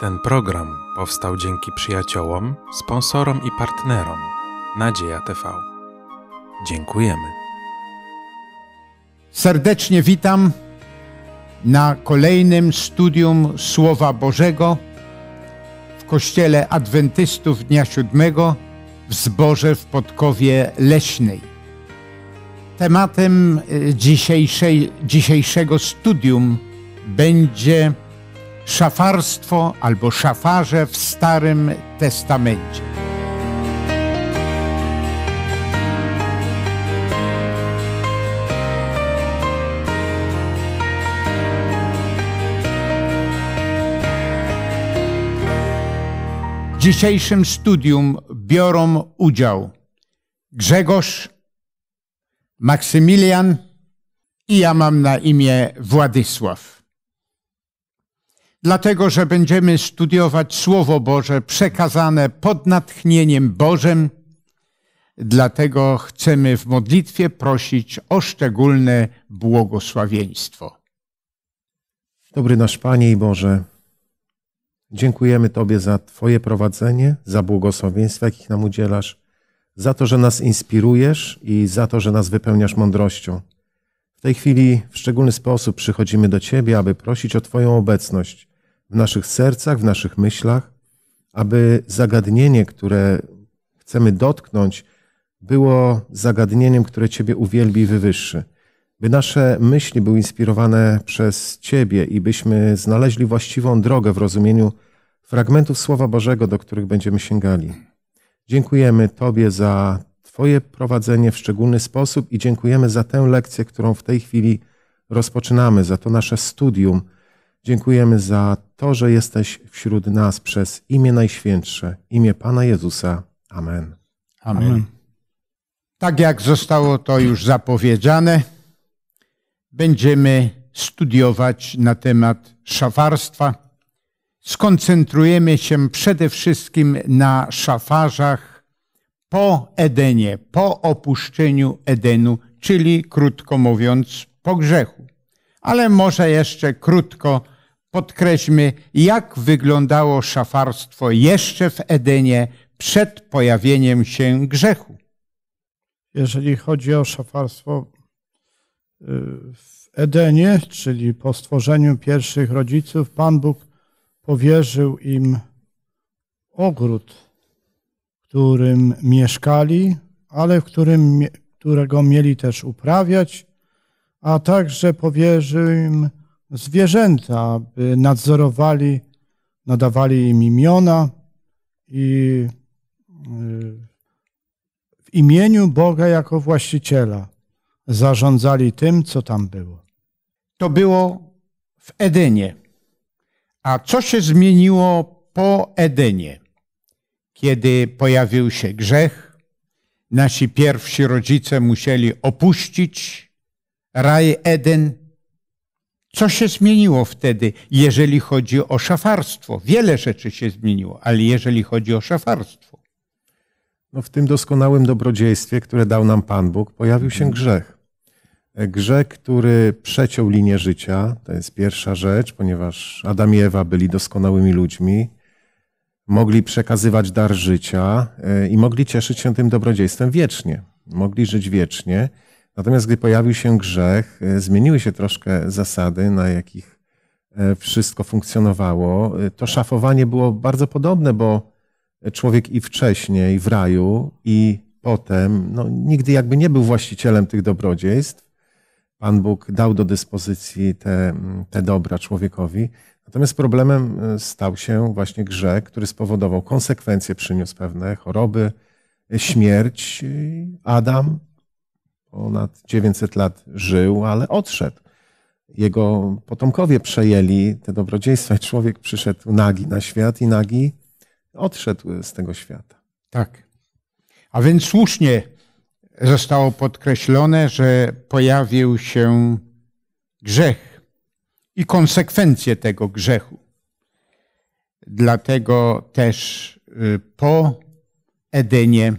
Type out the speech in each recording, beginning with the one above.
Ten program powstał dzięki przyjaciołom, sponsorom i partnerom Nadzieja TV. Dziękujemy. Serdecznie witam na kolejnym studium Słowa Bożego w Kościele Adwentystów Dnia Siódmego w zborze w Podkowie Leśnej. Tematem y, dzisiejszego studium będzie szafarstwo albo szafarze w Starym Testamencie. W dzisiejszym studium biorą udział Grzegorz, Maksymilian i ja mam na imię Władysław dlatego że będziemy studiować Słowo Boże przekazane pod natchnieniem Bożym. Dlatego chcemy w modlitwie prosić o szczególne błogosławieństwo. Dobry nasz Panie i Boże, dziękujemy Tobie za Twoje prowadzenie, za błogosławieństwa, jakich nam udzielasz, za to, że nas inspirujesz i za to, że nas wypełniasz mądrością. W tej chwili w szczególny sposób przychodzimy do Ciebie, aby prosić o Twoją obecność w naszych sercach, w naszych myślach, aby zagadnienie, które chcemy dotknąć, było zagadnieniem, które Ciebie uwielbi i wywyższy. By nasze myśli były inspirowane przez Ciebie i byśmy znaleźli właściwą drogę w rozumieniu fragmentów Słowa Bożego, do których będziemy sięgali. Dziękujemy Tobie za Twoje prowadzenie w szczególny sposób i dziękujemy za tę lekcję, którą w tej chwili rozpoczynamy, za to nasze studium Dziękujemy za to, że jesteś wśród nas przez imię Najświętsze, imię Pana Jezusa. Amen. Amen. Amen. Tak jak zostało to już zapowiedziane, będziemy studiować na temat szafarstwa. Skoncentrujemy się przede wszystkim na szafarzach po Edenie, po opuszczeniu Edenu, czyli krótko mówiąc, po grzechu. Ale może jeszcze krótko Podkreślmy, jak wyglądało szafarstwo jeszcze w Edenie przed pojawieniem się grzechu. Jeżeli chodzi o szafarstwo y, w Edenie, czyli po stworzeniu pierwszych rodziców, Pan Bóg powierzył im ogród, w którym mieszkali, ale w którym, którego mieli też uprawiać, a także powierzył im zwierzęta, nadzorowali, nadawali im imiona i y, w imieniu Boga jako właściciela zarządzali tym, co tam było. To było w Edenie. A co się zmieniło po Edenie? Kiedy pojawił się grzech, nasi pierwsi rodzice musieli opuścić raj Eden co się zmieniło wtedy, jeżeli chodzi o szafarstwo? Wiele rzeczy się zmieniło, ale jeżeli chodzi o szafarstwo. No w tym doskonałym dobrodziejstwie, które dał nam Pan Bóg, pojawił się mhm. grzech. Grzech, który przeciął linię życia, to jest pierwsza rzecz, ponieważ Adam i Ewa byli doskonałymi ludźmi, mogli przekazywać dar życia e, i mogli cieszyć się tym dobrodziejstwem wiecznie. Mogli żyć wiecznie. Natomiast gdy pojawił się grzech, y, zmieniły się troszkę zasady, na jakich y, wszystko funkcjonowało. Y, to szafowanie było bardzo podobne, bo człowiek i wcześniej w raju, i potem no, nigdy jakby nie był właścicielem tych dobrodziejstw. Pan Bóg dał do dyspozycji te, te dobra człowiekowi. Natomiast problemem stał się właśnie grzech, który spowodował konsekwencje, przyniósł pewne choroby, śmierć. Adam ponad 900 lat żył, ale odszedł. Jego potomkowie przejęli te dobrodziejstwa i człowiek przyszedł nagi na świat i nagi odszedł z tego świata. Tak. A więc słusznie zostało podkreślone, że pojawił się grzech i konsekwencje tego grzechu. Dlatego też y, po Edenie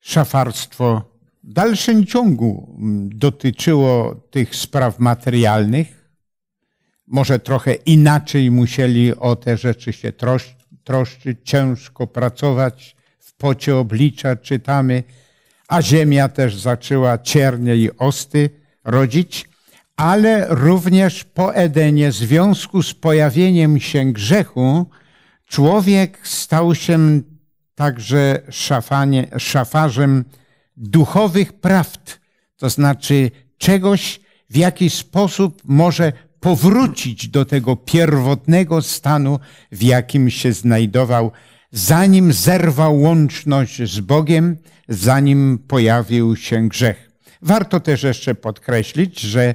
szafarstwo dalszym ciągu mm, dotyczyło tych spraw materialnych. Może trochę inaczej musieli o te rzeczy się troszczyć, ciężko pracować, w pocie oblicza czytamy, a ziemia też zaczęła ciernie i osty rodzić, ale również po Edenie, w związku z pojawieniem się grzechu, człowiek stał się także szafanie, szafarzem duchowych prawd, to znaczy czegoś, w jaki sposób może powrócić do tego pierwotnego stanu, w jakim się znajdował, zanim zerwał łączność z Bogiem, zanim pojawił się grzech. Warto też jeszcze podkreślić, że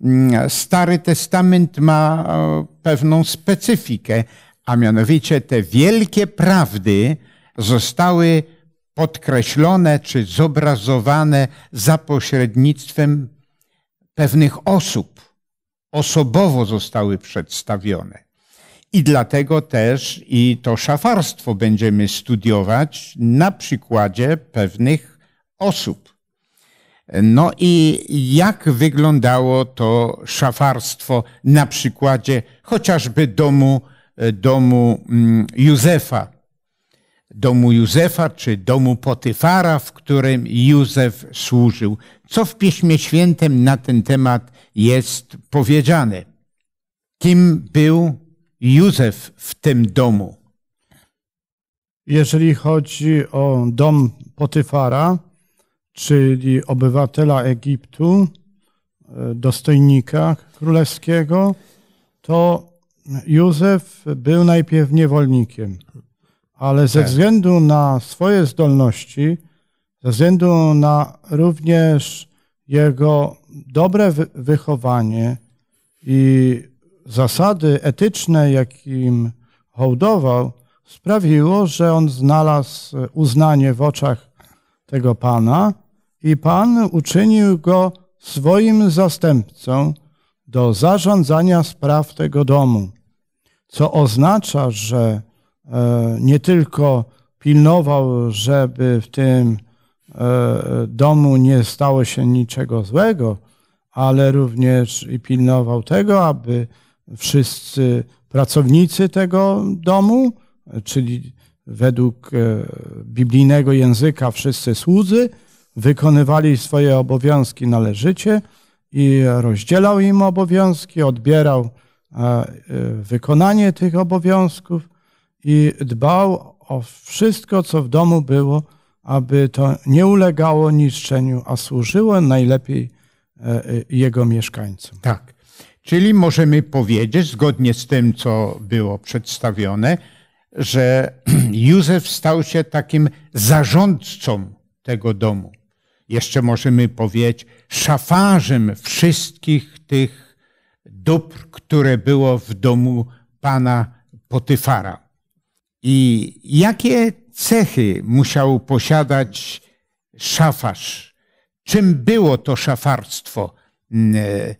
mm, Stary Testament ma e, pewną specyfikę, a mianowicie te wielkie prawdy zostały podkreślone czy zobrazowane za pośrednictwem pewnych osób. Osobowo zostały przedstawione. I dlatego też i to szafarstwo będziemy studiować na przykładzie pewnych osób. No i jak wyglądało to szafarstwo na przykładzie chociażby domu, domu mm, Józefa domu Józefa czy domu Potyfara, w którym Józef służył. Co w Piśmie Świętym na ten temat jest powiedziane? Kim był Józef w tym domu? Jeżeli chodzi o dom Potyfara, czyli obywatela Egiptu, e, dostojnika królewskiego, to Józef był najpierw niewolnikiem ale ze tak. względu na swoje zdolności, ze względu na również jego dobre wychowanie i zasady etyczne, jakim hołdował, sprawiło, że on znalazł e, uznanie w oczach tego pana i pan uczynił go swoim zastępcą do zarządzania spraw tego domu, co oznacza, że E, nie tylko pilnował, żeby w tym e, domu nie stało się niczego złego, ale również i pilnował tego, aby wszyscy pracownicy tego domu, czyli według e, biblijnego języka wszyscy słudzy, wykonywali swoje obowiązki należycie i rozdzielał im obowiązki, odbierał wykonanie tych obowiązków i dbał o wszystko, co w domu było, aby to nie ulegało niszczeniu, a służyło najlepiej e, e, jego mieszkańcom. Tak. Czyli możemy powiedzieć, zgodnie z tym, co było przedstawione, że Józef stał się takim zarządcą tego domu. Jeszcze możemy powiedzieć szafarzem wszystkich tych dóbr, które było w domu pana Potyfara. I jakie cechy musiał posiadać szafarz? Czym było to szafarstwo, e,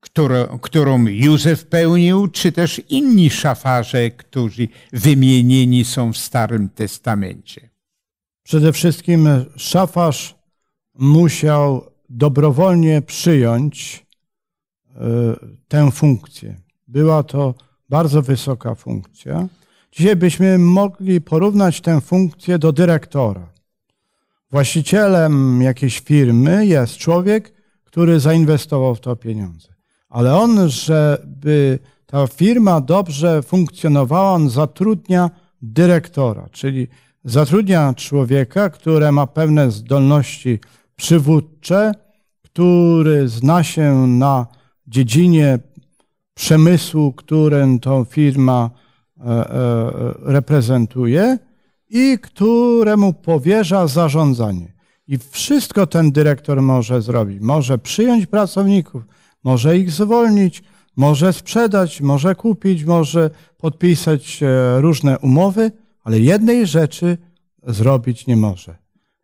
które, którą Józef pełnił, czy też inni szafarze, którzy wymienieni są w Starym Testamencie? Przede wszystkim szafarz musiał dobrowolnie przyjąć e, tę funkcję. Była to bardzo wysoka funkcja. Dzisiaj byśmy mogli porównać tę funkcję do dyrektora. Właścicielem jakiejś firmy jest człowiek, który zainwestował w to pieniądze. Ale on, żeby ta firma dobrze funkcjonowała, on zatrudnia dyrektora, czyli zatrudnia człowieka, który ma pewne zdolności przywódcze, który zna się na dziedzinie przemysłu, którym tą firma E, e, reprezentuje i któremu powierza zarządzanie. I wszystko ten dyrektor może zrobić. Może przyjąć pracowników, może ich zwolnić, może sprzedać, może kupić, może podpisać e, różne umowy, ale jednej rzeczy zrobić nie może.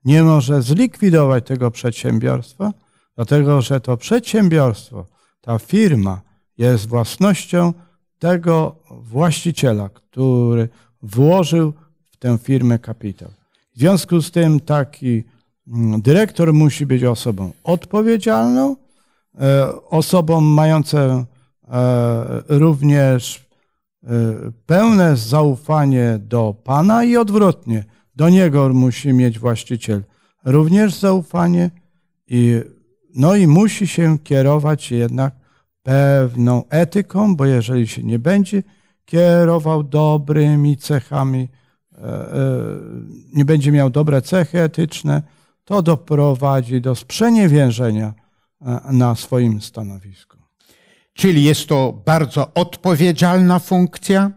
Nie może zlikwidować tego przedsiębiorstwa, dlatego że to przedsiębiorstwo, ta firma jest własnością tego właściciela, który włożył w tę firmę kapitał. W związku z tym taki mm, dyrektor musi być osobą odpowiedzialną, e, osobą mającą e, również e, pełne zaufanie do Pana i odwrotnie. Do niego musi mieć właściciel również zaufanie i no i musi się kierować jednak pewną etyką, bo jeżeli się nie będzie kierował dobrymi cechami, e, e, nie będzie miał dobre cechy etyczne, to doprowadzi do sprzeniewierzenia e, na swoim stanowisku. Czyli jest to bardzo odpowiedzialna funkcja.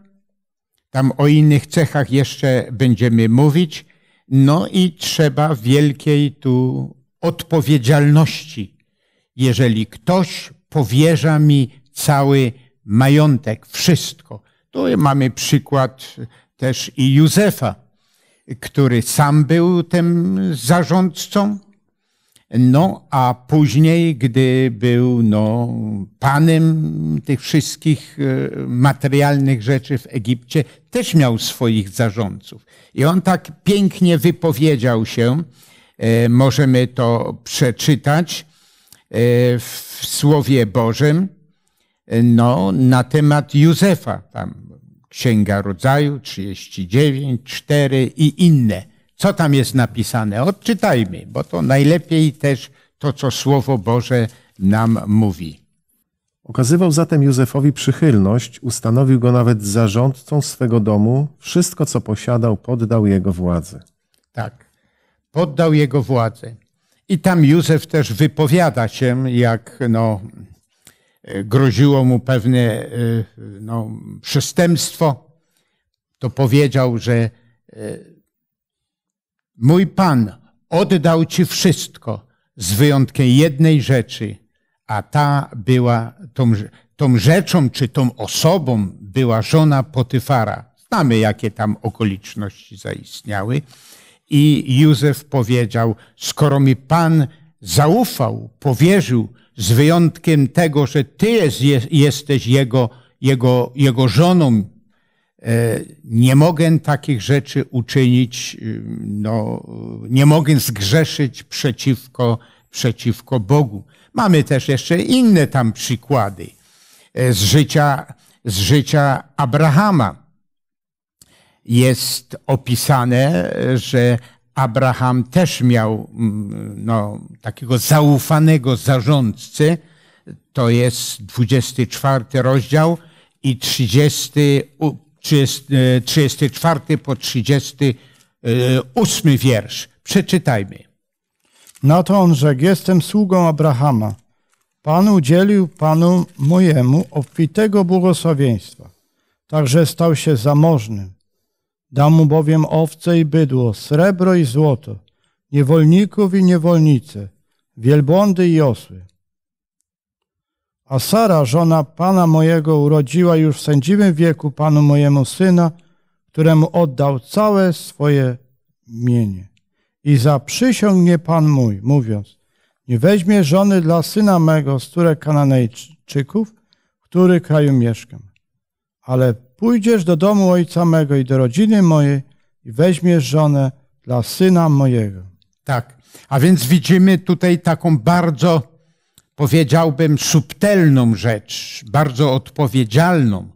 Tam o innych cechach jeszcze będziemy mówić. No i trzeba wielkiej tu odpowiedzialności. Jeżeli ktoś powierza mi cały majątek, wszystko. Tu mamy przykład też i Józefa, który sam był tym zarządcą, no a później, gdy był no, panem tych wszystkich e, materialnych rzeczy w Egipcie, też miał swoich zarządców. I on tak pięknie wypowiedział się, e, możemy to przeczytać, E, w Słowie Bożym e, no, na temat Józefa, tam Księga Rodzaju 39, 4 i inne. Co tam jest napisane? Odczytajmy, bo to najlepiej też to, co Słowo Boże nam mówi. Okazywał zatem Józefowi przychylność, ustanowił go nawet zarządcą swego domu, wszystko co posiadał poddał jego władzy. Tak, poddał jego władzy. I tam Józef też wypowiada się, jak no, e, groziło mu pewne e, no, przestępstwo, to powiedział, że e, mój Pan oddał Ci wszystko z wyjątkiem jednej rzeczy, a ta była tą, tą rzeczą czy tą osobą była żona Potyfara. Znamy, jakie tam okoliczności zaistniały. I Józef powiedział, skoro mi Pan zaufał, powierzył, z wyjątkiem tego, że Ty jest, jesteś jego, jego, jego żoną, e, nie mogę takich rzeczy uczynić, e, no, nie mogę zgrzeszyć przeciwko, przeciwko Bogu. Mamy też jeszcze inne tam przykłady e, z życia, z życia Abrahama jest opisane, że Abraham też miał mm, no, takiego zaufanego zarządcy. To jest 24 rozdział i 30, 34 e, po 38 e, wiersz. Przeczytajmy. Na to on rzekł, jestem sługą Abrahama. Pan udzielił panu mojemu obfitego błogosławieństwa. Także stał się zamożnym Da mu bowiem owce i bydło, srebro i złoto, niewolników i niewolnice, wielbłądy i osły. A Sara, żona pana mojego, urodziła już w sędziwym wieku panu mojemu syna, któremu oddał całe swoje mienie. I zaprzysiągnie pan mój, mówiąc, nie weźmie żony dla syna mego z Turek Kananejczyków, który kraju mieszkam. Ale Pójdziesz do domu ojca mego i do rodziny mojej i weźmiesz żonę dla syna mojego. Tak. A więc widzimy tutaj taką bardzo, powiedziałbym, subtelną rzecz, bardzo odpowiedzialną,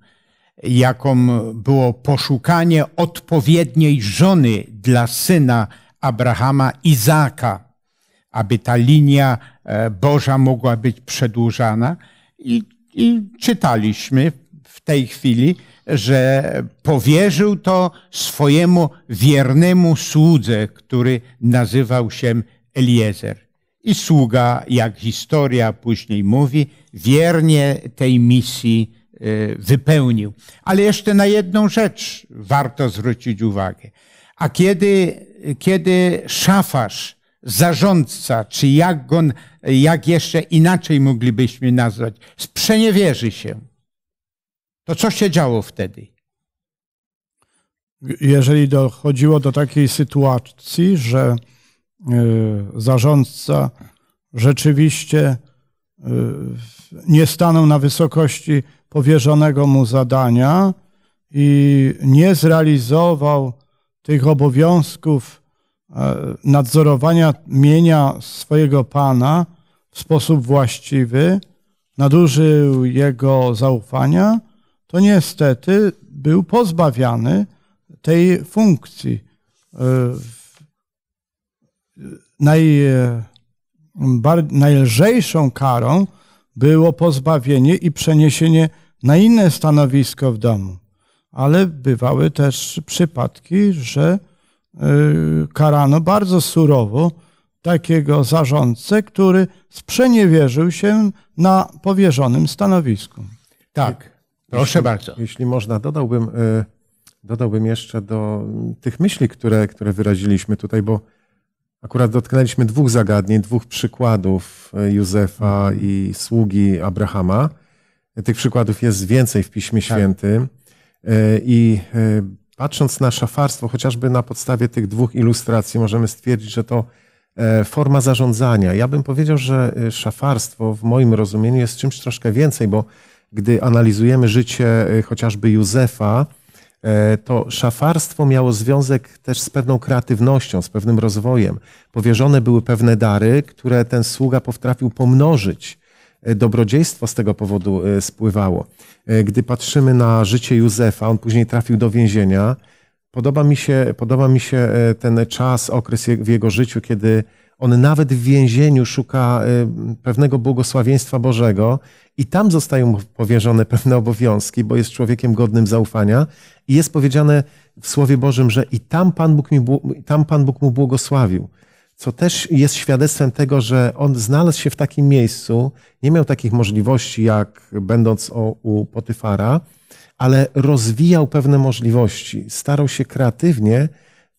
jaką było poszukanie odpowiedniej żony dla syna Abrahama Izaka, aby ta linia e, Boża mogła być przedłużana. I, i czytaliśmy w tej chwili, że powierzył to swojemu wiernemu słudze, który nazywał się Eliezer. I sługa, jak historia później mówi, wiernie tej misji e, wypełnił. Ale jeszcze na jedną rzecz warto zwrócić uwagę. A kiedy, kiedy szafarz, zarządca, czy jak, on, jak jeszcze inaczej moglibyśmy nazwać, sprzeniewierzy się, to co się działo wtedy? Jeżeli dochodziło do takiej sytuacji, że e, zarządca rzeczywiście e, nie stanął na wysokości powierzonego mu zadania i nie zrealizował tych obowiązków e, nadzorowania mienia swojego pana w sposób właściwy, nadużył jego zaufania, to niestety był pozbawiany tej funkcji. E, naj, e, najlżejszą karą było pozbawienie i przeniesienie na inne stanowisko w domu. Ale bywały też przypadki, że e, karano bardzo surowo takiego zarządcę, który sprzeniewierzył się na powierzonym stanowisku. Tak. Proszę jeśli, bardzo. Jeśli można, dodałbym, y, dodałbym jeszcze do tych myśli, które, które wyraziliśmy tutaj, bo akurat dotknęliśmy dwóch zagadnień, dwóch przykładów y, Józefa mhm. i sługi Abrahama. Tych przykładów jest więcej w Piśmie tak. Świętym. Y, I patrząc na szafarstwo, chociażby na podstawie tych dwóch ilustracji, możemy stwierdzić, że to e, forma zarządzania. Ja bym powiedział, że szafarstwo w moim rozumieniu jest czymś troszkę więcej, bo gdy analizujemy życie e, chociażby Józefa, e, to szafarstwo miało związek też z pewną kreatywnością, z pewnym rozwojem. Powierzone były pewne dary, które ten sługa potrafił pomnożyć. E, dobrodziejstwo z tego powodu spływało. Gdy patrzymy na życie Józefa, on później trafił do więzienia. Podoba mi się, podoba mi się ten czas, okres w jego życiu, kiedy on nawet w więzieniu szuka y, pewnego błogosławieństwa Bożego i tam zostają mu powierzone pewne obowiązki, bo jest człowiekiem godnym zaufania i jest powiedziane w Słowie Bożym, że i tam Pan Bóg, mi, tam Pan Bóg mu błogosławił co też jest świadectwem tego, że on znalazł się w takim miejscu, nie miał takich możliwości, jak będąc u Potyfara, ale rozwijał pewne możliwości, starał się kreatywnie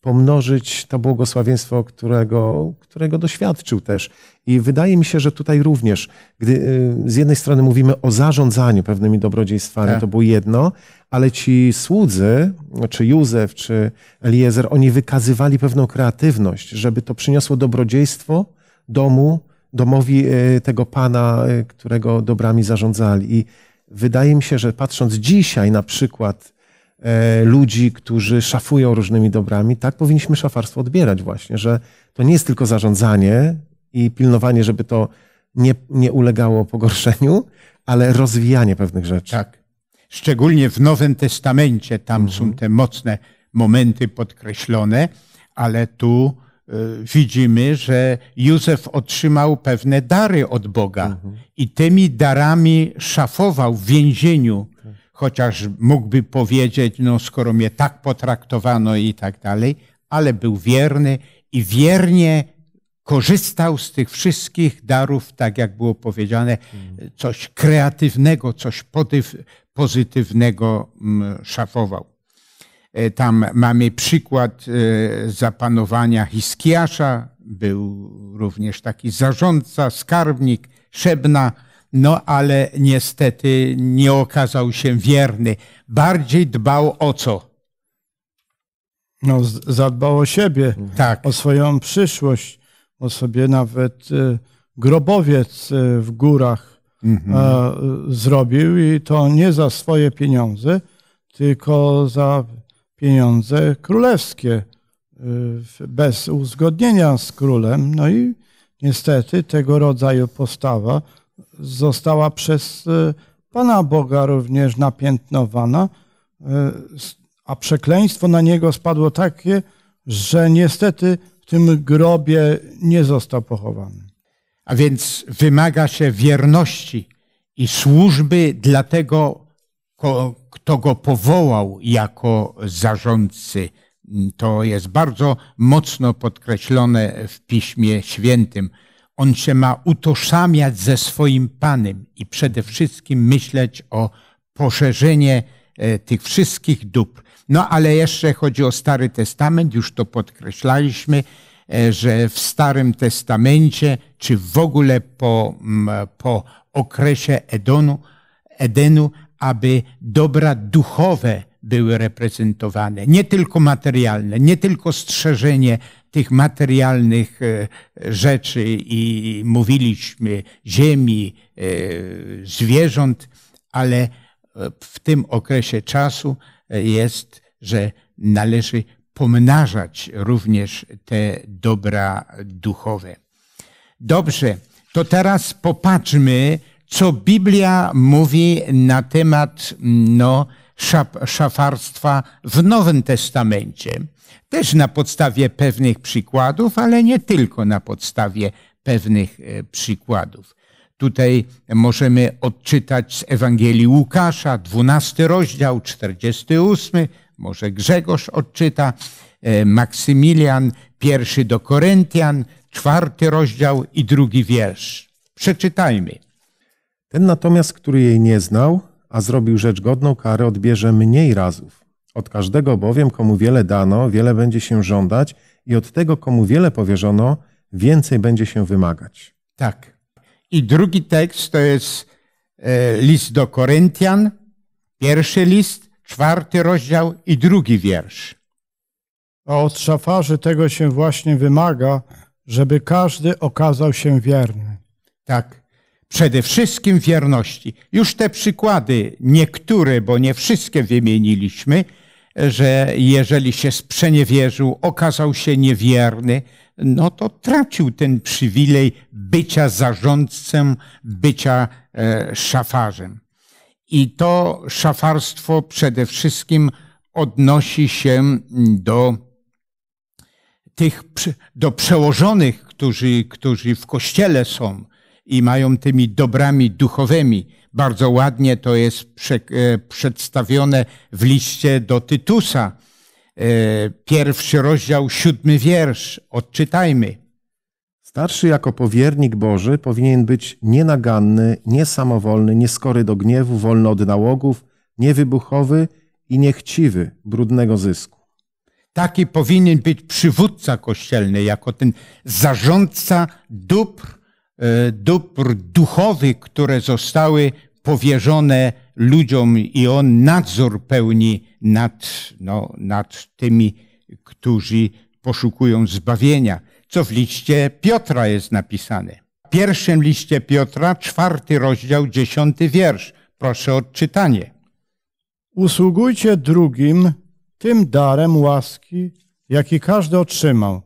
pomnożyć to błogosławieństwo, którego, którego doświadczył też. I wydaje mi się, że tutaj również, gdy y, z jednej strony mówimy o zarządzaniu pewnymi dobrodziejstwami, tak. to było jedno, ale ci słudzy, czy Józef, czy Eliezer, oni wykazywali pewną kreatywność, żeby to przyniosło dobrodziejstwo domu, domowi y, tego pana, y, którego dobrami zarządzali. I wydaje mi się, że patrząc dzisiaj na przykład E, ludzi, którzy szafują różnymi dobrami, tak powinniśmy szafarstwo odbierać właśnie, że to nie jest tylko zarządzanie i pilnowanie, żeby to nie, nie ulegało pogorszeniu, ale rozwijanie pewnych rzeczy. Tak. Szczególnie w Nowym Testamencie tam są mhm. te mocne momenty podkreślone, ale tu y, widzimy, że Józef otrzymał pewne dary od Boga mhm. i tymi darami szafował w więzieniu. Tak chociaż mógłby powiedzieć, no skoro mnie tak potraktowano i tak dalej, ale był wierny i wiernie korzystał z tych wszystkich darów, tak jak było powiedziane, coś kreatywnego, coś pozytywnego mm, szafował. E, tam mamy przykład e, zapanowania Hiskiasza, był również taki zarządca, skarbnik, szebna, no ale niestety nie okazał się wierny. Bardziej dbał o co? No, zadbał o siebie, tak. o swoją przyszłość, o sobie nawet y, grobowiec y, w górach mhm. Y, zrobił i to nie za swoje pieniądze, tylko za pieniądze królewskie, bez uzgodnienia z królem. No i niestety tego rodzaju postawa została przez e, Pana Boga również napiętnowana, e, a przekleństwo na niego spadło takie, że niestety w tym grobie nie został pochowany. A więc wymaga się wierności i służby dla tego, kto go powołał jako zarządcy. To jest bardzo mocno podkreślone w Piśmie Świętym. On się ma utożsamiać ze swoim Panem i przede wszystkim myśleć o poszerzenie e, tych wszystkich dóbr. No ale jeszcze chodzi o Stary Testament, już to podkreślaliśmy, e, że w Starym Testamencie, czy w ogóle po, po okresie Edonu, Edenu, aby dobra duchowe były reprezentowane. Nie tylko materialne, nie tylko strzeżenie tych materialnych e, rzeczy i mówiliśmy ziemi, e, zwierząt, ale e, w tym okresie czasu jest, że należy pomnażać również te dobra duchowe. Dobrze, to teraz popatrzmy, co Biblia mówi na temat no, szafarstwa w Nowym Testamencie. Też na podstawie pewnych przykładów, ale nie tylko na podstawie pewnych e, przykładów. Tutaj możemy odczytać z Ewangelii Łukasza, 12 rozdział, 48, może Grzegorz odczyta, e, Maksymilian, pierwszy do Koryntian, czwarty rozdział i drugi wiersz. Przeczytajmy. Ten natomiast, który jej nie znał, a zrobił rzecz godną, karę odbierze mniej razów. Od każdego bowiem, komu wiele dano, wiele będzie się żądać, i od tego, komu wiele powierzono, więcej będzie się wymagać. Tak. I drugi tekst to jest e, list do Koryntian, pierwszy list, czwarty rozdział i drugi wiersz. A od szafarzy tego się właśnie wymaga, żeby każdy okazał się wierny. Tak. Przede wszystkim wierności. Już te przykłady, niektóre, bo nie wszystkie wymieniliśmy, że jeżeli się sprzeniewierzył, okazał się niewierny, no to tracił ten przywilej bycia zarządcem, bycia e, szafarzem. I to szafarstwo przede wszystkim odnosi się do tych, do przełożonych, którzy, którzy w kościele są, i mają tymi dobrami duchowymi. Bardzo ładnie to jest prze, e, przedstawione w liście do Tytusa. E, pierwszy rozdział, siódmy wiersz. Odczytajmy. Starszy jako powiernik Boży powinien być nienaganny, niesamowolny, nieskory do gniewu, wolny od nałogów, niewybuchowy i niechciwy brudnego zysku. Taki powinien być przywódca kościelny, jako ten zarządca dóbr E, dóbr duchowych, które zostały powierzone ludziom i on nadzór pełni nad, no, nad tymi, którzy poszukują zbawienia, co w liście Piotra jest napisane. W pierwszym liście Piotra, czwarty rozdział, dziesiąty wiersz. Proszę o odczytanie. Usługujcie drugim tym darem łaski, jaki każdy otrzymał.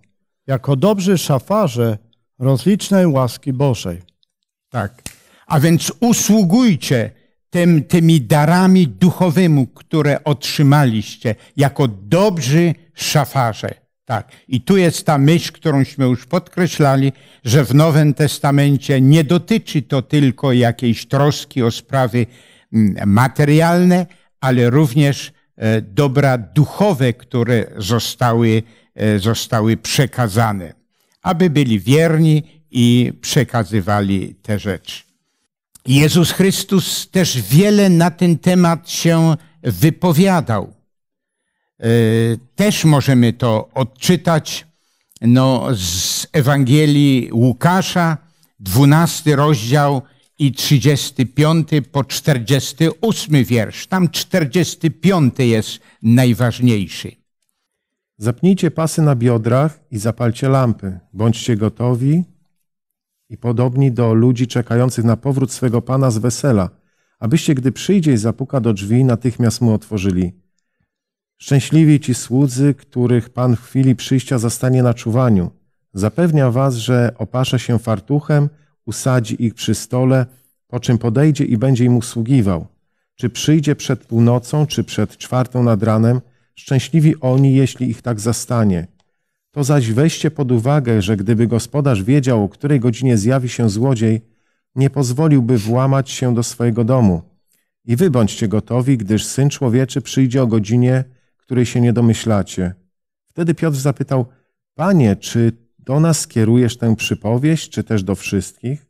Jako dobrzy szafarze rozlicznej łaski Bożej. Tak. A więc usługujcie tym, tymi darami duchowymi, które otrzymaliście, jako dobrzy szafarze. Tak. I tu jest ta myśl, którąśmy już podkreślali, że w Nowym Testamencie nie dotyczy to tylko jakiejś troski o sprawy mm, materialne, ale również e, dobra duchowe, które zostały, e, zostały przekazane aby byli wierni i przekazywali te rzeczy. Jezus Chrystus też wiele na ten temat się wypowiadał. E, też możemy to odczytać no, z Ewangelii Łukasza, 12 rozdział i 35 po 48 wiersz. Tam 45 jest najważniejszy. Zapnijcie pasy na biodrach i zapalcie lampy. Bądźcie gotowi i podobni do ludzi czekających na powrót swego Pana z wesela, abyście, gdy przyjdzie i zapuka do drzwi, natychmiast mu otworzyli. Szczęśliwi ci słudzy, których Pan w chwili przyjścia zastanie na czuwaniu. Zapewnia was, że opasza się fartuchem, usadzi ich przy stole, po czym podejdzie i będzie im usługiwał. Czy przyjdzie przed północą, czy przed czwartą nad ranem – Szczęśliwi oni, jeśli ich tak zastanie. To zaś weźcie pod uwagę, że gdyby gospodarz wiedział, o której godzinie zjawi się złodziej, nie pozwoliłby włamać się do swojego domu. I wy bądźcie gotowi, gdyż syn człowieczy przyjdzie o godzinie, której się nie domyślacie. Wtedy Piotr zapytał: Panie, czy do nas kierujesz tę przypowieść, czy też do wszystkich?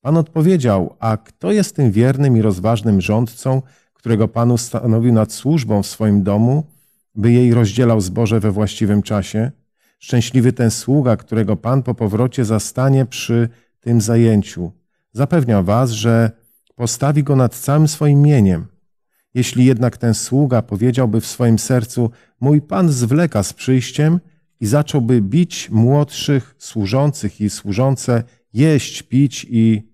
Pan odpowiedział: A kto jest tym wiernym i rozważnym rządcą, którego Pan ustanowił nad służbą w swoim domu, by jej rozdzielał zboże we właściwym czasie. Szczęśliwy ten sługa, którego Pan po powrocie zastanie przy tym zajęciu. Zapewniam was, że postawi go nad całym swoim mieniem. Jeśli jednak ten sługa powiedziałby w swoim sercu: Mój Pan zwleka z przyjściem, i zacząłby bić młodszych służących i służące, jeść, pić i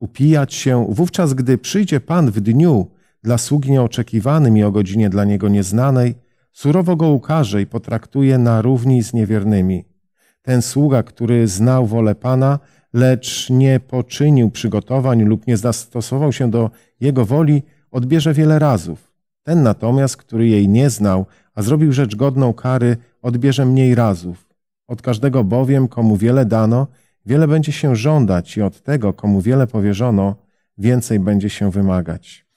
upijać się, wówczas gdy przyjdzie Pan w dniu dla sługi nieoczekiwanym i o godzinie dla niego nieznanej, Surowo go ukaże i potraktuje na równi z niewiernymi. Ten sługa, który znał wolę Pana, lecz nie poczynił przygotowań lub nie zastosował się do jego woli, odbierze wiele razów. Ten natomiast, który jej nie znał, a zrobił rzecz godną kary, odbierze mniej razów. Od każdego bowiem, komu wiele dano, wiele będzie się żądać i od tego, komu wiele powierzono, więcej będzie się wymagać.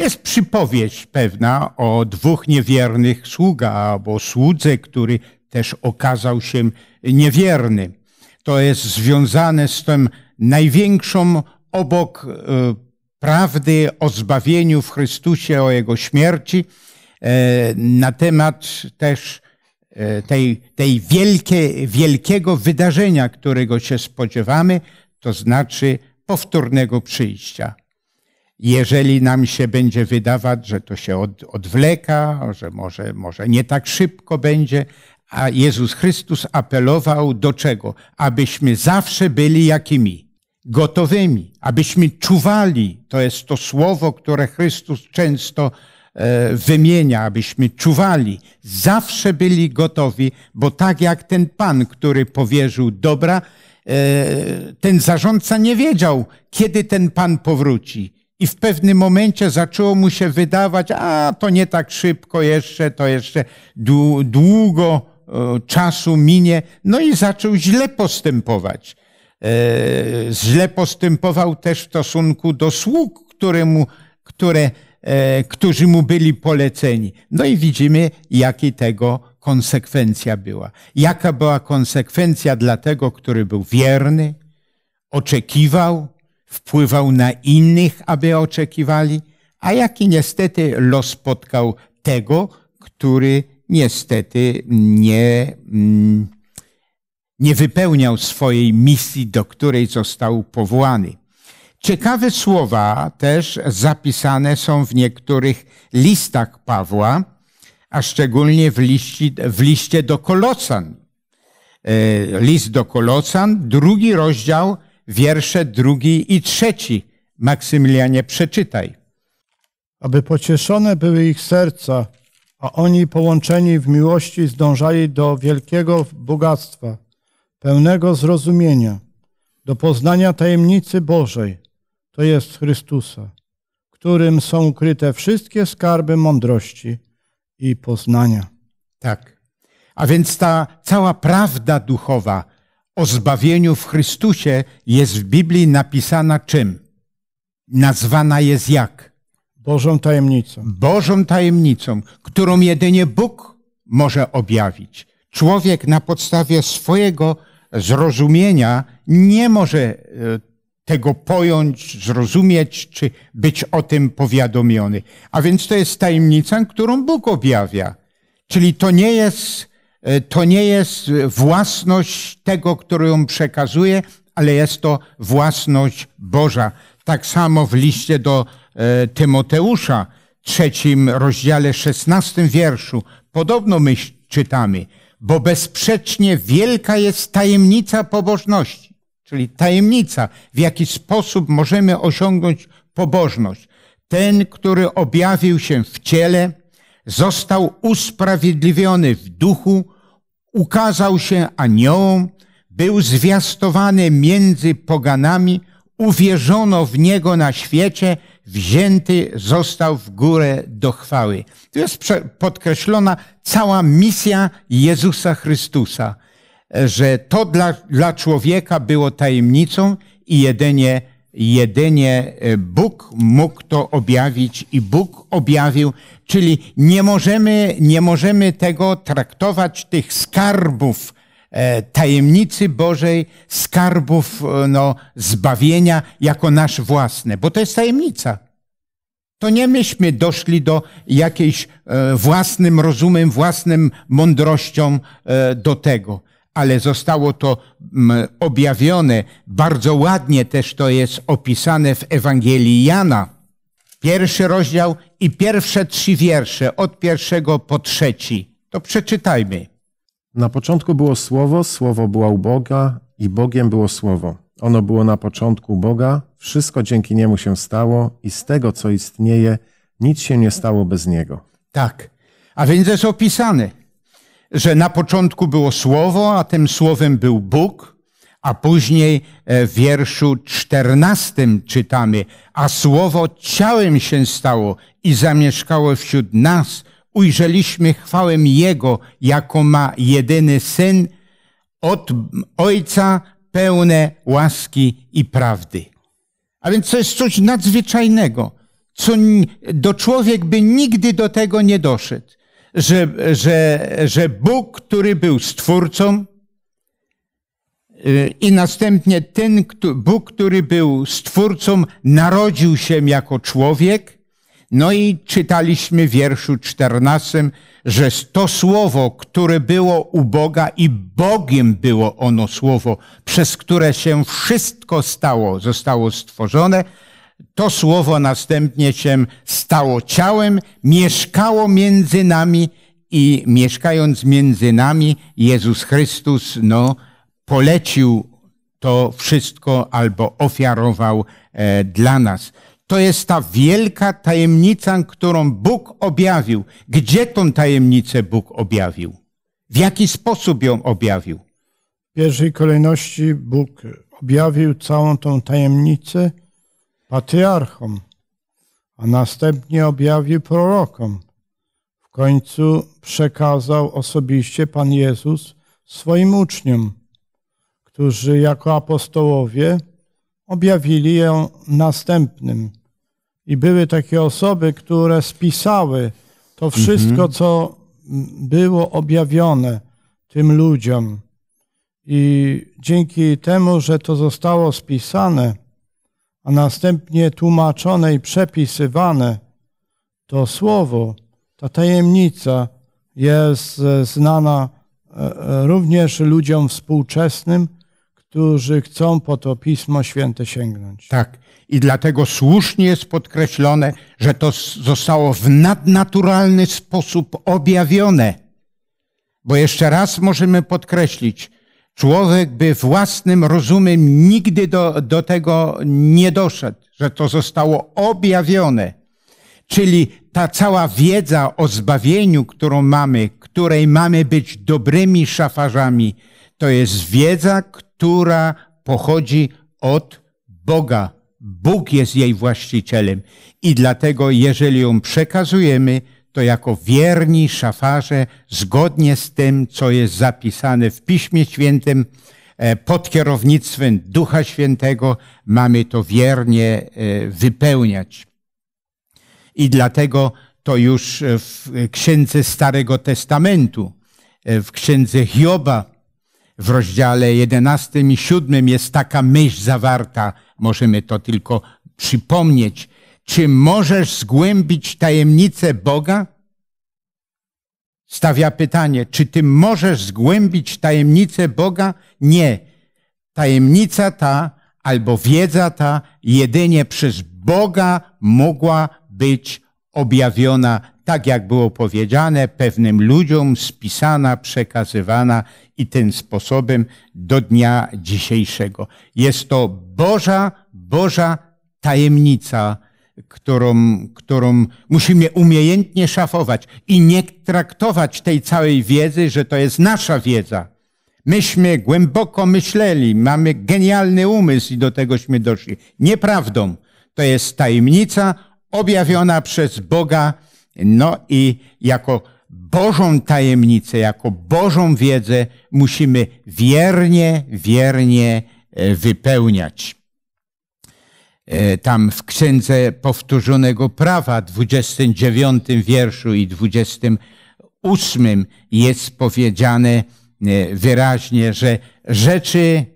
Jest przypowieść pewna o dwóch niewiernych sługa albo słudze, który też okazał się niewierny. To jest związane z tym największą obok e, prawdy o zbawieniu w Chrystusie, o Jego śmierci, e, na temat też e, tej, tej wielkie, wielkiego wydarzenia, którego się spodziewamy, to znaczy powtórnego przyjścia. Jeżeli nam się będzie wydawać, że to się od, odwleka, że może, może nie tak szybko będzie, a Jezus Chrystus apelował do czego? Abyśmy zawsze byli jakimi? Gotowymi, abyśmy czuwali. To jest to słowo, które Chrystus często e, wymienia, abyśmy czuwali, zawsze byli gotowi, bo tak jak ten pan, który powierzył dobra, e, ten zarządca nie wiedział, kiedy ten pan powróci. I w pewnym momencie zaczęło mu się wydawać, a to nie tak szybko jeszcze, to jeszcze długo e, czasu minie. No i zaczął źle postępować. E, źle postępował też w stosunku do sług, któremu, które, e, którzy mu byli poleceni. No i widzimy, jaki tego konsekwencja była. Jaka była konsekwencja dla tego, który był wierny, oczekiwał, wpływał na innych, aby oczekiwali, a jaki niestety los spotkał tego, który niestety nie, mm, nie wypełniał swojej misji, do której został powołany. Ciekawe słowa też zapisane są w niektórych listach Pawła, a szczególnie w, liście w liście do Kolosan. E, list do Kolosan, drugi rozdział, wiersze drugi i trzeci. Maksymilianie, przeczytaj. Aby pocieszone były ich serca, a oni połączeni w miłości zdążali do wielkiego bogactwa, pełnego zrozumienia, do poznania tajemnicy Bożej, to jest Chrystusa, którym są ukryte wszystkie skarby mądrości i poznania. Tak. A więc ta cała prawda duchowa, o zbawieniu w Chrystusie jest w Biblii napisana czym? Nazwana jest jak? Bożą tajemnicą. Bożą tajemnicą, którą jedynie Bóg może objawić. Człowiek na podstawie swojego zrozumienia nie może e, tego pojąć, zrozumieć, czy być o tym powiadomiony. A więc to jest tajemnica, którą Bóg objawia. Czyli to nie jest E, to nie jest własność tego, który ją przekazuje, ale jest to własność Boża. Tak samo w liście do e, Tymoteusza, trzecim rozdziale, szesnastym wierszu, podobno my czytamy, bo bezsprzecznie wielka jest tajemnica pobożności, czyli tajemnica, w jaki sposób możemy osiągnąć pobożność. Ten, który objawił się w ciele, został usprawiedliwiony w duchu, ukazał się aniołom, był zwiastowany między poganami, uwierzono w niego na świecie, wzięty został w górę do chwały. Tu jest podkreślona cała misja Jezusa Chrystusa, że to dla, dla człowieka było tajemnicą i jedynie jedynie e, Bóg mógł to objawić i Bóg objawił, czyli nie możemy, nie możemy tego traktować, tych skarbów, e, tajemnicy Bożej, skarbów e, no, zbawienia jako nasz własny, bo to jest tajemnica. To nie myśmy doszli do jakiejś własnym rozumem, własnym mądrością do tego ale zostało to mm, objawione. Bardzo ładnie też to jest opisane w Ewangelii Jana. Pierwszy rozdział i pierwsze trzy wiersze, od pierwszego po trzeci. To przeczytajmy. Na początku było Słowo, Słowo było u Boga i Bogiem było Słowo. Ono było na początku Boga, wszystko dzięki Niemu się stało i z tego, co istnieje, nic się nie stało bez Niego. Tak, a więc jest opisane że na początku było słowo, a tym słowem był Bóg, a później e, w wierszu czternastym czytamy, a słowo ciałem się stało i zamieszkało wśród nas. Ujrzeliśmy chwałę Jego, jako ma jedyny Syn, od Ojca pełne łaski i prawdy. A więc to jest coś nadzwyczajnego, co do człowiek by nigdy do tego nie doszedł że, że, że Bóg, który był stwórcą, y, i następnie ten Bóg, który był stwórcą, narodził się jako człowiek. No i czytaliśmy w wierszu czternastym, że to słowo, które było u Boga i Bogiem było ono słowo, przez które się wszystko stało, zostało stworzone, to słowo następnie się stało ciałem, mieszkało między nami i mieszkając między nami, Jezus Chrystus no, polecił to wszystko albo ofiarował e, dla nas. To jest ta wielka tajemnica, którą Bóg objawił. Gdzie tą tajemnicę Bóg objawił? W jaki sposób ją objawił? W pierwszej kolejności Bóg objawił całą tą tajemnicę patriarchom, a następnie objawił prorokom. W końcu przekazał osobiście Pan Jezus swoim uczniom, którzy jako apostołowie objawili ją następnym. I były takie osoby, które spisały to mhm. wszystko, mhm. co było objawione tym ludziom. I dzięki temu, że to zostało spisane, a następnie tłumaczone i przepisywane, to słowo, ta tajemnica jest znana e, e, również ludziom współczesnym, którzy chcą po to Pismo Święte sięgnąć. Tak. I dlatego słusznie jest podkreślone, że to zostało w nadnaturalny sposób objawione. Bo jeszcze raz możemy podkreślić, Człowiek by własnym rozumem nigdy do, do tego nie doszedł, że to zostało objawione. Czyli ta cała wiedza o zbawieniu, którą mamy, której mamy być dobrymi szafarzami, to jest wiedza, która pochodzi od Boga. Bóg jest jej właścicielem i dlatego, jeżeli ją przekazujemy, to jako wierni szafarze, zgodnie z tym, co jest zapisane w Piśmie Świętym, e, pod kierownictwem Ducha Świętego mamy to wiernie e, wypełniać. I dlatego to już w księdze Starego Testamentu, e, w księdze Hioba, w rozdziale 11 i 7 jest taka myśl zawarta. Możemy to tylko przypomnieć, czy możesz zgłębić tajemnicę Boga? Stawia pytanie, czy ty możesz zgłębić tajemnicę Boga? Nie. Tajemnica ta albo wiedza ta jedynie przez Boga mogła być objawiona, tak jak było powiedziane, pewnym ludziom, spisana, przekazywana i tym sposobem do dnia dzisiejszego. Jest to Boża, Boża tajemnica którą, którą musimy umiejętnie szafować i nie traktować tej całej wiedzy, że to jest nasza wiedza. Myśmy głęboko myśleli, mamy genialny umysł i do tegośmy doszli. Nieprawdą. To jest tajemnica objawiona przez Boga, no i jako Bożą tajemnicę, jako Bożą wiedzę musimy wiernie, wiernie e, wypełniać. E, tam w Księdze Powtórzonego Prawa, 29 wierszu i 28 jest powiedziane e, wyraźnie, że rzeczy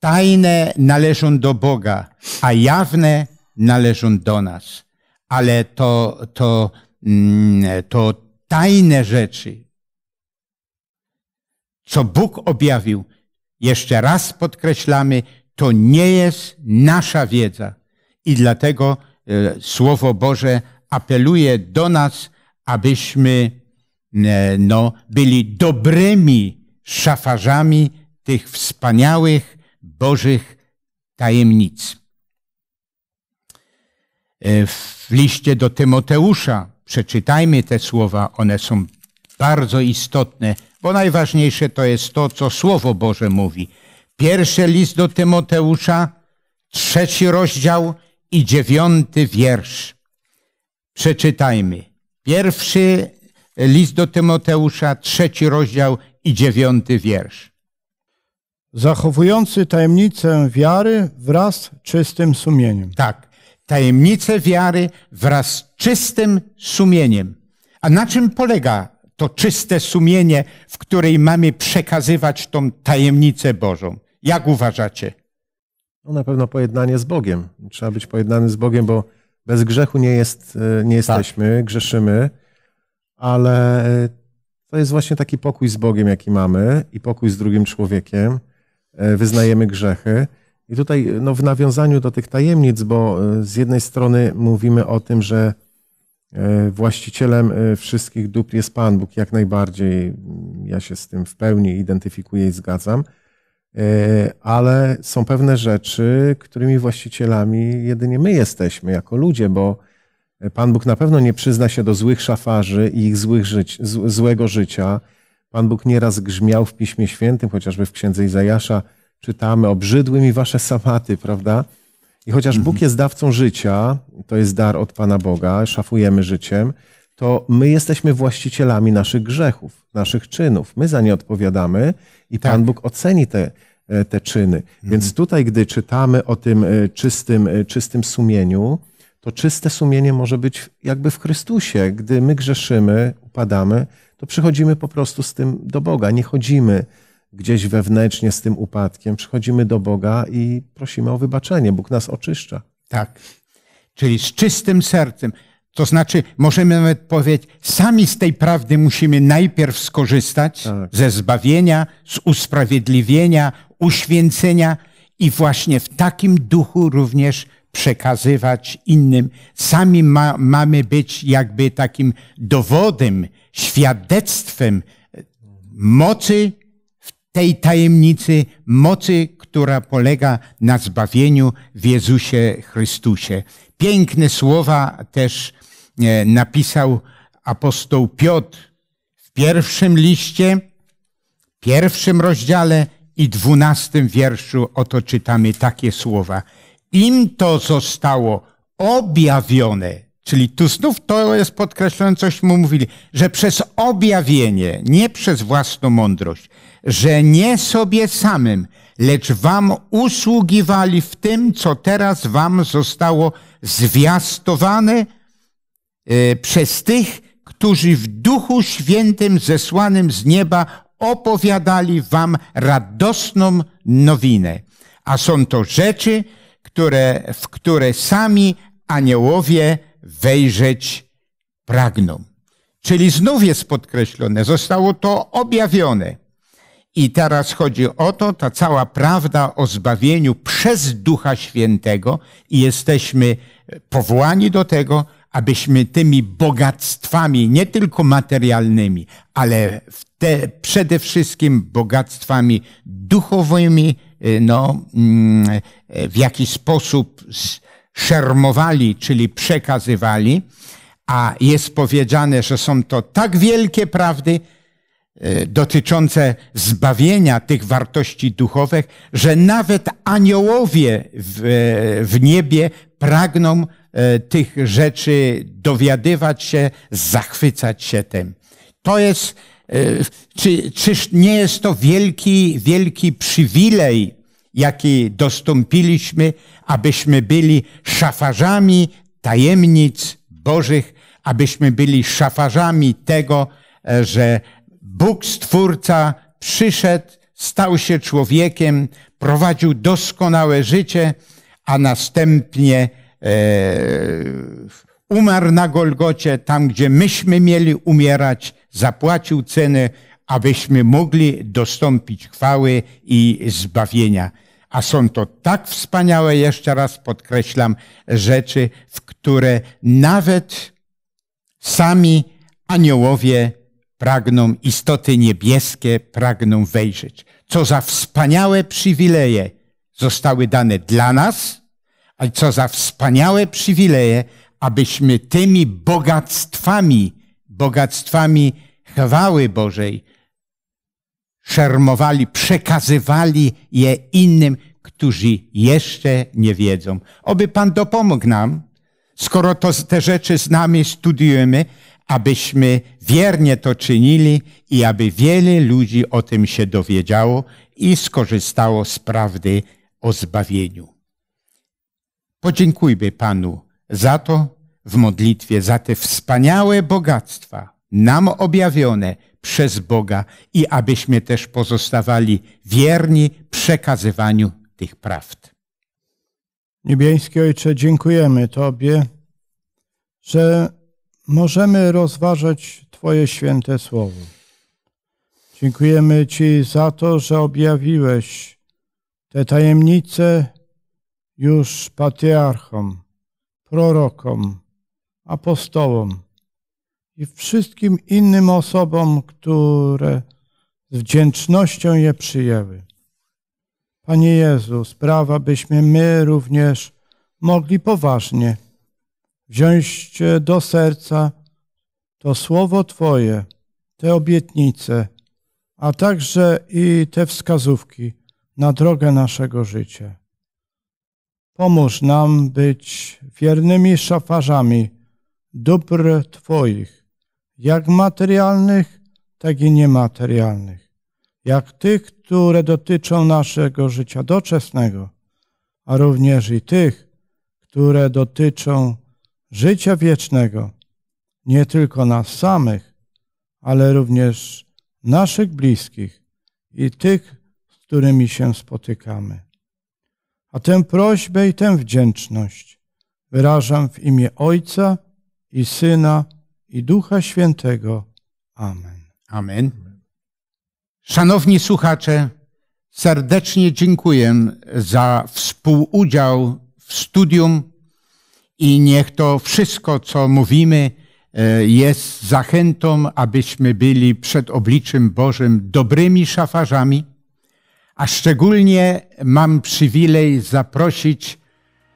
tajne należą do Boga, a jawne należą do nas. Ale to, to, mm, to tajne rzeczy, co Bóg objawił, jeszcze raz podkreślamy, to nie jest nasza wiedza. I dlatego e, Słowo Boże apeluje do nas, abyśmy e, no, byli dobrymi szafarzami tych wspaniałych Bożych tajemnic. E, w liście do Tymoteusza przeczytajmy te słowa, one są bardzo istotne, bo najważniejsze to jest to, co Słowo Boże mówi. Pierwszy list do Tymoteusza, trzeci rozdział i dziewiąty wiersz. Przeczytajmy. Pierwszy list do Tymoteusza, trzeci rozdział i dziewiąty wiersz. Zachowujący tajemnicę wiary wraz z czystym sumieniem. Tak, tajemnicę wiary wraz z czystym sumieniem. A na czym polega to czyste sumienie, w której mamy przekazywać tą tajemnicę Bożą? Jak uważacie? No na pewno pojednanie z Bogiem. Trzeba być pojednany z Bogiem, bo bez grzechu nie, jest, e, nie tak. jesteśmy, tak. grzeszymy, ale e, to jest właśnie taki pokój z Bogiem, jaki mamy i pokój z drugim człowiekiem. E, wyznajemy grzechy. I tutaj no, w nawiązaniu do tych tajemnic, bo z jednej strony mówimy o tym, że właścicielem wszystkich dóbr jest Pan Bóg, jak najbardziej. Ja się z tym w pełni identyfikuję i zgadzam. E, ale są pewne rzeczy, którymi właścicielami jedynie my jesteśmy jako ludzie, bo Pan Bóg na pewno nie przyzna się do złych szafarzy i ich złych żyć, złego życia. Pan Bóg nieraz grzmiał w Piśmie Świętym, chociażby w Księdze Izajasza czytamy, obrzydły mi wasze sabaty, prawda? I chociaż Bóg mhm. jest dawcą życia, to jest dar od Pana Boga, szafujemy życiem, to my jesteśmy właścicielami naszych grzechów, naszych czynów. My za nie odpowiadamy i tak. Pan Bóg oceni te, e, te czyny. Mhm. Więc tutaj, gdy czytamy o tym e, czystym, e, czystym sumieniu, to czyste sumienie może być jakby w Chrystusie. Gdy my grzeszymy, upadamy, to przychodzimy po prostu z tym do Boga. Nie chodzimy gdzieś wewnętrznie z tym upadkiem, przychodzimy do Boga i prosimy o wybaczenie. Bóg nas oczyszcza. Tak. Czyli z czystym sercem. To znaczy, możemy nawet powiedzieć, sami z tej prawdy musimy najpierw skorzystać tak. ze zbawienia, z usprawiedliwienia, uświęcenia i właśnie w takim duchu również przekazywać innym. Sami ma, mamy być jakby takim dowodem, świadectwem mocy w tej tajemnicy, mocy, która polega na zbawieniu w Jezusie Chrystusie. Piękne słowa też E, napisał apostoł Piotr w pierwszym liście, pierwszym rozdziale i dwunastym wierszu. Oto czytamy takie słowa. Im to zostało objawione, czyli tu znów to jest podkreślone, cośmy mówili, że przez objawienie, nie przez własną mądrość, że nie sobie samym, lecz wam usługiwali w tym, co teraz wam zostało zwiastowane, E, przez tych, którzy w Duchu Świętym zesłanym z nieba opowiadali wam radosną nowinę. A są to rzeczy, które, w które sami aniołowie wejrzeć pragną. Czyli znów jest podkreślone, zostało to objawione. I teraz chodzi o to, ta cała prawda o zbawieniu przez Ducha Świętego i jesteśmy powołani do tego, abyśmy tymi bogactwami, nie tylko materialnymi, ale te, przede wszystkim bogactwami duchowymi, y, no, mm, w jakiś sposób szermowali, czyli przekazywali, a jest powiedziane, że są to tak wielkie prawdy, y, dotyczące zbawienia tych wartości duchowych, że nawet aniołowie w, w niebie pragną E, tych rzeczy dowiadywać się, zachwycać się tym. To jest, e, czy, czyż nie jest to wielki, wielki przywilej, jaki dostąpiliśmy, abyśmy byli szafarzami tajemnic Bożych, abyśmy byli szafarzami tego, e, że Bóg Stwórca przyszedł, stał się człowiekiem, prowadził doskonałe życie, a następnie E, umarł na Golgocie, tam gdzie myśmy mieli umierać, zapłacił cenę, abyśmy mogli dostąpić chwały i zbawienia. A są to tak wspaniałe, jeszcze raz podkreślam, rzeczy, w które nawet sami aniołowie pragną, istoty niebieskie pragną wejrzeć. Co za wspaniałe przywileje zostały dane dla nas, a co za wspaniałe przywileje, abyśmy tymi bogactwami, bogactwami chwały Bożej szermowali, przekazywali je innym, którzy jeszcze nie wiedzą. Oby Pan dopomógł nam, skoro to, te rzeczy znamy, studiujemy, abyśmy wiernie to czynili i aby wiele ludzi o tym się dowiedziało i skorzystało z prawdy o zbawieniu. Podziękujmy Panu za to w modlitwie, za te wspaniałe bogactwa nam objawione przez Boga i abyśmy też pozostawali wierni przekazywaniu tych prawd. Niebiański Ojcze, dziękujemy Tobie, że możemy rozważać Twoje święte słowo. Dziękujemy Ci za to, że objawiłeś te tajemnice już patriarchom, prorokom, apostołom i wszystkim innym osobom, które z wdzięcznością je przyjęły. Panie Jezu, sprawa, byśmy my również mogli poważnie wziąć do serca to słowo Twoje, te obietnice, a także i te wskazówki na drogę naszego życia. Pomóż nam być wiernymi szafarzami dóbr Twoich, jak materialnych, tak i niematerialnych, jak tych, które dotyczą naszego życia doczesnego, a również i tych, które dotyczą życia wiecznego, nie tylko nas samych, ale również naszych bliskich i tych, z którymi się spotykamy a tę prośbę i tę wdzięczność wyrażam w imię Ojca i Syna i Ducha Świętego. Amen. Amen. Szanowni słuchacze, serdecznie dziękuję za współudział w studium i niech to wszystko, co mówimy, e, jest zachętą, abyśmy byli przed obliczem Bożym dobrymi szafarzami, a szczególnie mam przywilej zaprosić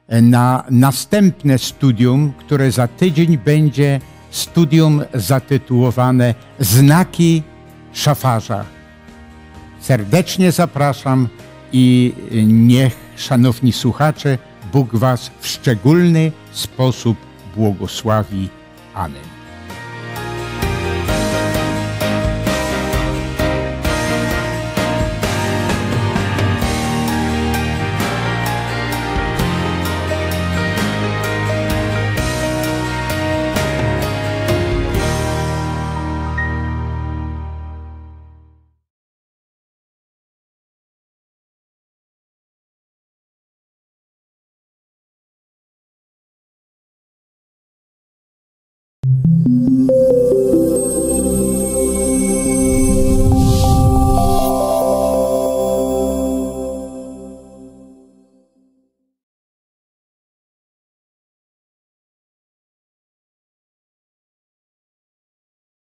e, na następne studium, które za tydzień będzie studium zatytułowane Znaki szafarza. Serdecznie zapraszam i e, niech, szanowni słuchacze, Bóg Was w szczególny sposób błogosławi. Amen.